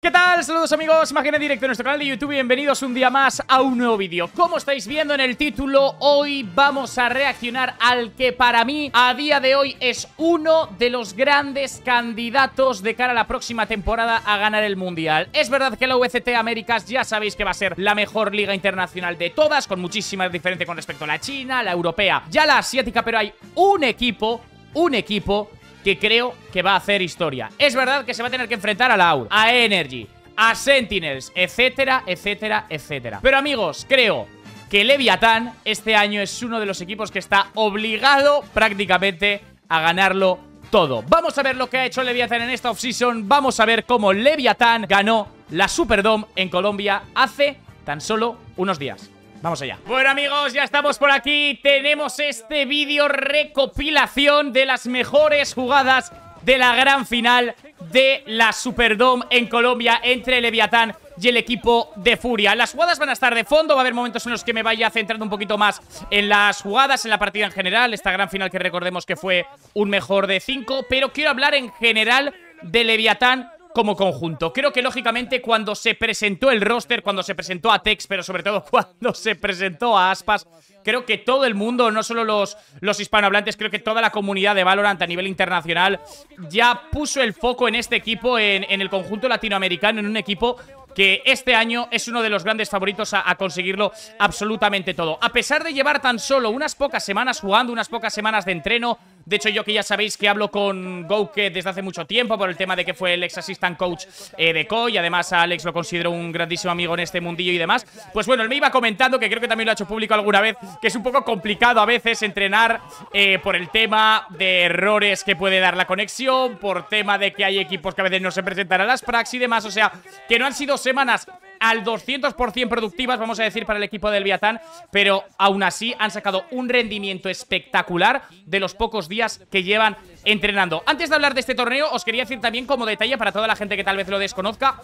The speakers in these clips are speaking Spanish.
¿Qué tal? Saludos amigos, imagen directo en nuestro canal de YouTube bienvenidos un día más a un nuevo vídeo Como estáis viendo en el título, hoy vamos a reaccionar al que para mí a día de hoy es uno de los grandes candidatos de cara a la próxima temporada a ganar el Mundial Es verdad que la VCT Américas ya sabéis que va a ser la mejor liga internacional de todas Con muchísima diferencia con respecto a la China, la europea, ya la asiática Pero hay un equipo, un equipo que creo que va a hacer historia. Es verdad que se va a tener que enfrentar a la AUR a Energy, a Sentinels, etcétera, etcétera, etcétera. Pero amigos, creo que Leviatán este año es uno de los equipos que está obligado prácticamente a ganarlo todo. Vamos a ver lo que ha hecho Leviathan en esta offseason. Vamos a ver cómo Leviathan ganó la Super Dome en Colombia hace tan solo unos días. Vamos allá Bueno amigos, ya estamos por aquí Tenemos este vídeo recopilación de las mejores jugadas de la gran final de la Superdome en Colombia entre Leviatán y el equipo de Furia. Las jugadas van a estar de fondo, va a haber momentos en los que me vaya centrando un poquito más en las jugadas, en la partida en general, esta gran final que recordemos que fue un mejor de 5, pero quiero hablar en general de Leviatán como conjunto. Creo que lógicamente cuando se presentó el roster, cuando se presentó a Tex, pero sobre todo cuando se presentó a Aspas, creo que todo el mundo, no solo los, los hispanohablantes, creo que toda la comunidad de Valorant a nivel internacional ya puso el foco en este equipo, en, el conjunto latinoamericano, en un equipo que este año es uno de los grandes favoritos a, a, conseguirlo absolutamente todo. A pesar de llevar tan solo unas pocas semanas jugando, unas pocas semanas de entreno, de hecho, yo que ya sabéis que hablo con Gouke desde hace mucho tiempo por el tema de que fue el ex assistant coach eh, de de y Además, a Alex lo considero un grandísimo amigo en este mundillo y demás. Pues bueno, él me iba comentando, que creo que también lo ha hecho público alguna vez, que es un poco complicado a veces entrenar eh, por el tema de errores que puede dar la conexión, por tema de que hay equipos que a veces no se presentan a las prax y demás. O sea, que no han sido semanas al 200% productivas, vamos a decir, para el equipo del Viatán, pero aún así han sacado un rendimiento espectacular de los pocos días que llevan entrenando. Antes de hablar de este torneo, os quería decir también como detalle para toda la gente que tal vez lo desconozca,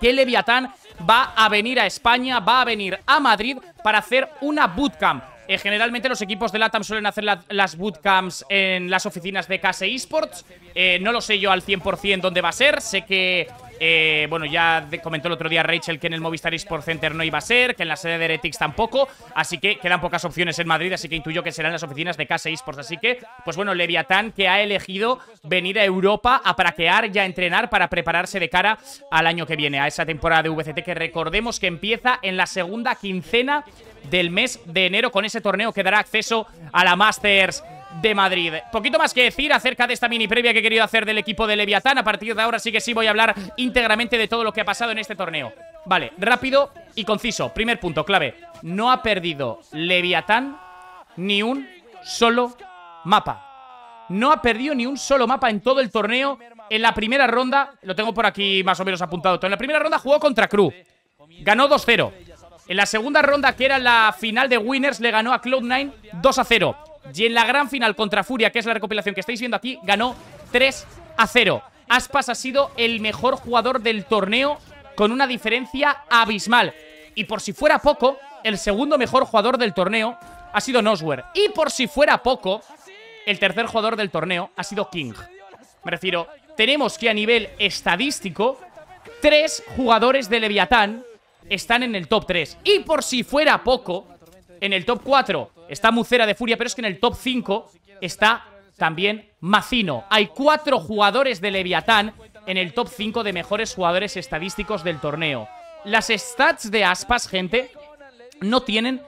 que el Leviatán va a venir a España, va a venir a Madrid para hacer una bootcamp. Eh, generalmente los equipos de LATAM suelen hacer las bootcamps en las oficinas de KS Esports. Eh, no lo sé yo al 100% dónde va a ser. Sé que eh, bueno, ya comentó el otro día Rachel que en el Movistar Sport Center no iba a ser, que en la sede de Heretics tampoco, así que quedan pocas opciones en Madrid, así que intuyo que serán las oficinas de Casa Esports. Así que, pues bueno, Leviatán que ha elegido venir a Europa a praquear y a entrenar para prepararse de cara al año que viene, a esa temporada de VCT que recordemos que empieza en la segunda quincena del mes de enero con ese torneo que dará acceso a la Masters de Madrid Poquito más que decir acerca de esta mini previa que he querido hacer del equipo de Leviatán A partir de ahora sí que sí voy a hablar íntegramente de todo lo que ha pasado en este torneo Vale, rápido y conciso Primer punto, clave No ha perdido Leviatán ni un solo mapa No ha perdido ni un solo mapa en todo el torneo En la primera ronda, lo tengo por aquí más o menos apuntado En la primera ronda jugó contra Cruz Ganó 2-0 en la segunda ronda, que era la final de Winners, le ganó a Cloud9 2 0. Y en la gran final contra Furia, que es la recopilación que estáis viendo aquí, ganó 3 a 0. Aspas ha sido el mejor jugador del torneo con una diferencia abismal. Y por si fuera poco, el segundo mejor jugador del torneo ha sido Noswer. Y por si fuera poco, el tercer jugador del torneo ha sido King. Me refiero, tenemos que a nivel estadístico, tres jugadores de Leviatán están en el top 3. Y por si fuera poco, en el top 4 está Mucera de Furia, pero es que en el top 5 está también Macino. Hay cuatro jugadores de Leviatán en el top 5 de mejores jugadores estadísticos del torneo. Las stats de Aspas, gente, no tienen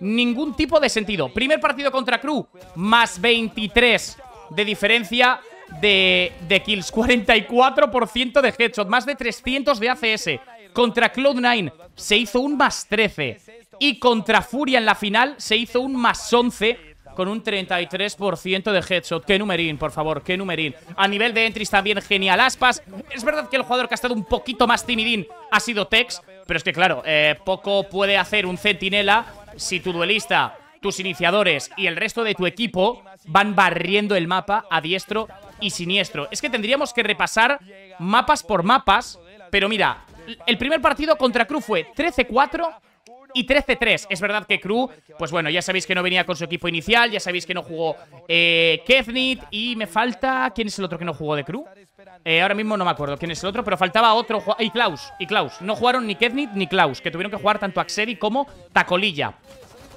ningún tipo de sentido. Primer partido contra Crew, más 23 de diferencia de, de kills, 44% de headshot, más de 300 de ACS. Contra Cloud9 se hizo un más 13. Y contra Furia en la final se hizo un más 11 con un 33% de headshot. Qué numerín, por favor, qué numerín. A nivel de entries también genial Aspas. Es verdad que el jugador que ha estado un poquito más timidín ha sido Tex, pero es que claro, eh, poco puede hacer un centinela si tu duelista, tus iniciadores y el resto de tu equipo van barriendo el mapa a diestro y siniestro. Es que tendríamos que repasar mapas por mapas, pero mira, el primer partido contra Cruz fue 13-4, y 13-3. Es verdad que Crew, pues bueno, ya sabéis que no venía con su equipo inicial, ya sabéis que no jugó eh, y me falta... ¿Quién es el otro que no jugó de Crew? Eh, ahora mismo no me acuerdo quién es el otro, pero faltaba otro... Y Klaus, y Klaus. No jugaron ni Kevnit ni Klaus, que tuvieron que jugar tanto xedi como Tacolilla.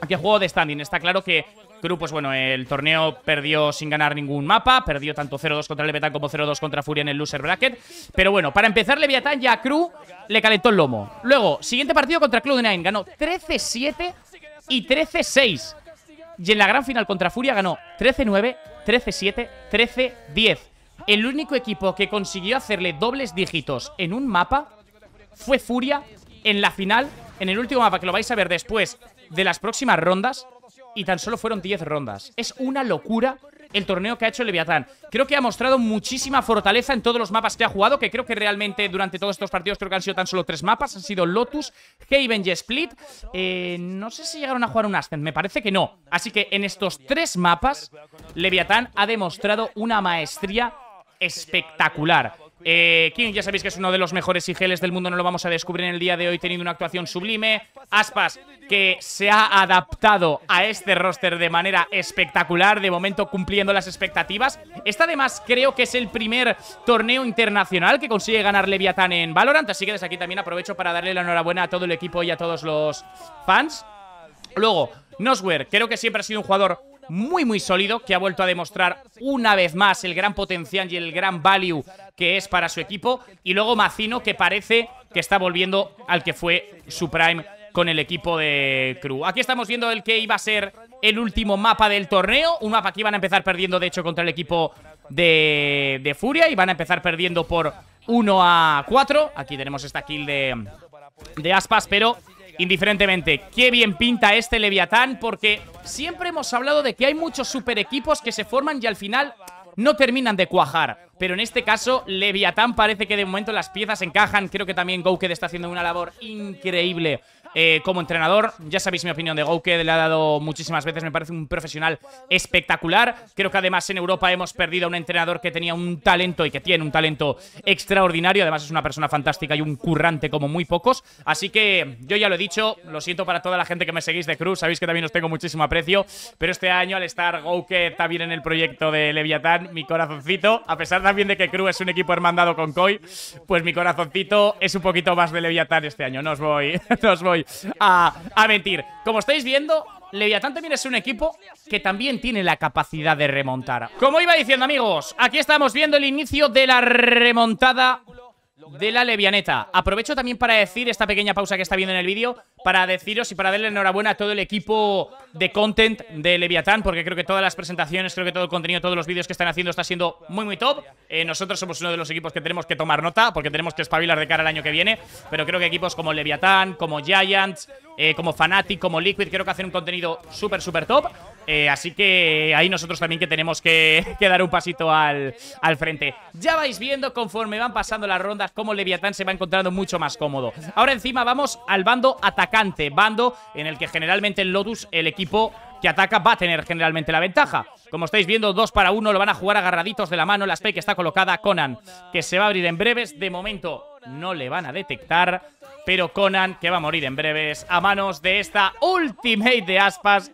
Aquí juego de standing, está claro que pues bueno, el torneo perdió sin ganar ningún mapa, perdió tanto 0-2 contra Leviatán como 0-2 contra Furia en el loser bracket. Pero bueno, para empezar, Leviatán ya a le calentó el lomo. Luego, siguiente partido contra Cloud9, ganó 13-7 y 13-6. Y en la gran final contra Furia ganó 13-9, 13-7, 13-10. El único equipo que consiguió hacerle dobles dígitos en un mapa fue Furia en la final, en el último mapa que lo vais a ver después de las próximas rondas y tan solo fueron 10 rondas. Es una locura el torneo que ha hecho Leviatán. Creo que ha mostrado muchísima fortaleza en todos los mapas que ha jugado, que creo que realmente durante todos estos partidos creo que han sido tan solo tres mapas. Han sido Lotus, Haven y Split. Eh, no sé si llegaron a jugar un Ascent, me parece que no. Así que en estos tres mapas, Leviatán ha demostrado una maestría espectacular. Eh, King, ya sabéis que es uno de los mejores geles del mundo, no lo vamos a descubrir en el día de hoy teniendo una actuación sublime. Aspas, que se ha adaptado a este roster de manera espectacular, de momento cumpliendo las expectativas. Esta además creo que es el primer torneo internacional que consigue ganar Leviathan en Valorant, así que desde aquí también aprovecho para darle la enhorabuena a todo el equipo y a todos los fans. Luego, Nosware, creo que siempre ha sido un jugador muy muy sólido que ha vuelto a demostrar una vez más el gran potencial y el gran value que es para su equipo y luego Macino que parece que está volviendo al que fue su prime con el equipo de Crew. Aquí estamos viendo el que iba a ser el último mapa del torneo, un mapa que van a empezar perdiendo de hecho contra el equipo de, de Furia y van a empezar perdiendo por 1 a 4. Aquí tenemos esta kill de, de Aspas, pero indiferentemente. Qué bien pinta este Leviatán porque siempre hemos hablado de que hay muchos super equipos que se forman y al final no terminan de cuajar. Pero en este caso, Leviatán parece que de momento las piezas encajan. Creo que también Gouked está haciendo una labor increíble eh, como entrenador. Ya sabéis mi opinión de Gouke, le ha dado muchísimas veces, me parece un profesional espectacular. Creo que además en Europa hemos perdido a un entrenador que tenía un talento y que tiene un talento extraordinario. Además es una persona fantástica y un currante como muy pocos. Así que yo ya lo he dicho, lo siento para toda la gente que me seguís de Cruz, sabéis que también os tengo muchísimo aprecio, pero este año al estar Gouke también en el proyecto de Leviatán, mi corazoncito, a pesar también de que Cruz es un equipo hermandado con Koi, pues mi corazoncito es un poquito más de Leviatán este año, no os voy, no os voy a, a mentir. Como estáis viendo, Leviatán también es un equipo que también tiene la capacidad de remontar. Como iba diciendo, amigos, aquí estamos viendo el inicio de la remontada de la Levianeta. Aprovecho también para decir esta pequeña pausa que está viendo en el vídeo para deciros y para darle enhorabuena a todo el equipo de content de Leviatán, porque creo que todas las presentaciones, creo que todo el contenido, todos los vídeos que están haciendo está siendo muy, muy top. Eh, nosotros somos uno de los equipos que tenemos que tomar nota, porque tenemos que espabilar de cara al año que viene, pero creo que equipos como Leviatán, como Giants, eh, como Fnatic, como Liquid, creo que hacen un contenido súper, súper top. Eh, así que ahí nosotros también que tenemos que, dar un pasito al, al, frente. Ya vais viendo conforme van pasando las rondas cómo Leviatán se va encontrando mucho más cómodo. Ahora encima vamos al bando atacante bando en el que generalmente el Lotus, el equipo que ataca, va a tener generalmente la ventaja. Como estáis viendo, Dos para uno, lo van a jugar agarraditos de la mano, la que está colocada, Conan, que se va a abrir en breves, de momento no le van a detectar, pero Conan, que va a morir en breves, a manos de esta Ultimate de Aspas,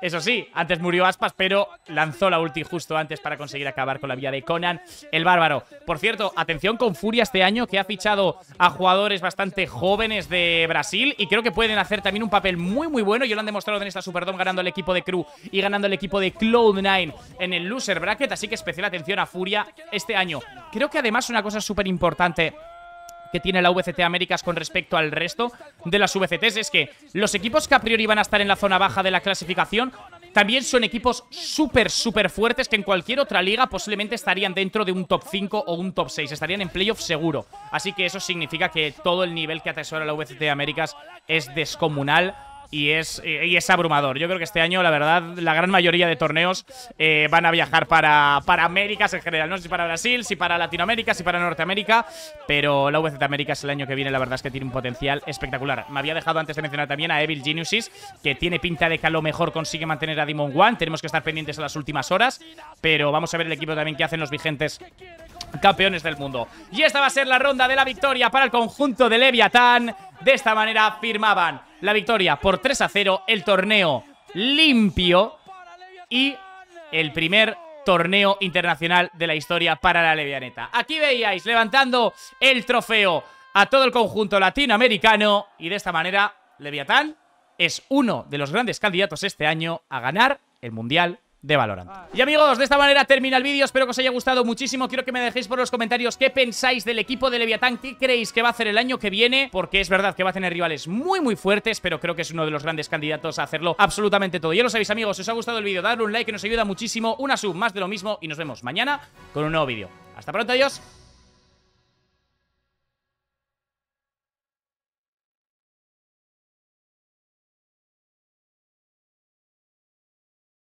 eso sí, antes murió Aspas, pero lanzó la ulti justo antes para conseguir acabar con la vía de Conan, el bárbaro. Por cierto, atención con Furia este año, que ha fichado a jugadores bastante jóvenes de Brasil y creo que pueden hacer también un papel muy, muy bueno. Yo lo han demostrado en esta Superdome ganando el equipo de Crew y ganando el equipo de Cloud9 en el Loser Bracket, así que especial atención a Furia este año. Creo que además una cosa súper importante que tiene la VCT Américas con respecto al resto de las VCTs es que los equipos que a priori van a estar en la zona baja de la clasificación también son equipos súper, súper fuertes que en cualquier otra liga posiblemente estarían dentro de un top 5 o un top 6. Estarían en playoff seguro. Así que eso significa que todo el nivel que atesora la VCT Américas es descomunal y es, eh, y es abrumador. Yo creo que este año, la verdad, la gran mayoría de torneos eh, van a viajar para, para Américas en general. No sé si para Brasil, si para Latinoamérica, si para Norteamérica, pero la VZ es el año que viene, la verdad es que tiene un potencial espectacular. Me había dejado antes de mencionar también a Evil Geniuses, que tiene pinta de que a lo mejor consigue mantener a Demon One. Tenemos que estar pendientes a las últimas horas, pero vamos a ver el equipo también que hacen los vigentes campeones del mundo. Y esta va a ser la ronda de la victoria para el conjunto de Leviatán. De esta manera firmaban la victoria por 3 a 0, el torneo limpio y el primer torneo internacional de la historia para la Levianeta. Aquí veíais levantando el trofeo a todo el conjunto latinoamericano y de esta manera Leviatán es uno de los grandes candidatos este año a ganar el Mundial de Valorant. Y amigos, de esta manera termina el vídeo, espero que os haya gustado muchísimo, quiero que me dejéis por los comentarios qué pensáis del equipo de Leviatán, qué creéis que va a hacer el año que viene, porque es verdad que va a tener rivales muy muy fuertes, pero creo que es uno de los grandes candidatos a hacerlo absolutamente todo. Ya lo sabéis amigos, si os ha gustado el vídeo, dadle un like que nos ayuda muchísimo, una sub más de lo mismo y nos vemos mañana con un nuevo vídeo. Hasta pronto, adiós.